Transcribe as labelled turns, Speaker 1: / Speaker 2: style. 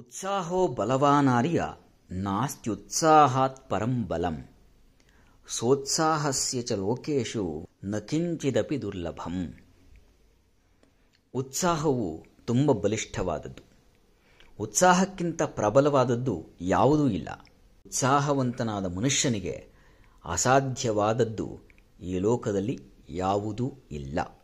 Speaker 1: ಉತ್ಸಾಹೋ ಬಲವಾನಾರ್ಯ ನಾಸ್ತ್ಯುತ್ಸಾಹಾತ್ ಪರಂ ಬಲಂ ಸೋತ್ಸಾಹಸ್ಯ ಚ ಲೋಕೇಶು ನಕಿಂಚಿದಪಿ ದುರ್ಲಭಂ ಉತ್ಸಾಹವು ತುಂಬ ಬಲಿಷ್ಠವಾದದ್ದು ಉತ್ಸಾಹಕ್ಕಿಂತ ಪ್ರಬಲವಾದದ್ದು ಯಾವುದೂ ಇಲ್ಲ ಉತ್ಸಾಹವಂತನಾದ ಮನುಷ್ಯನಿಗೆ ಅಸಾಧ್ಯವಾದದ್ದು ಈ ಲೋಕದಲ್ಲಿ ಯಾವುದೂ ಇಲ್ಲ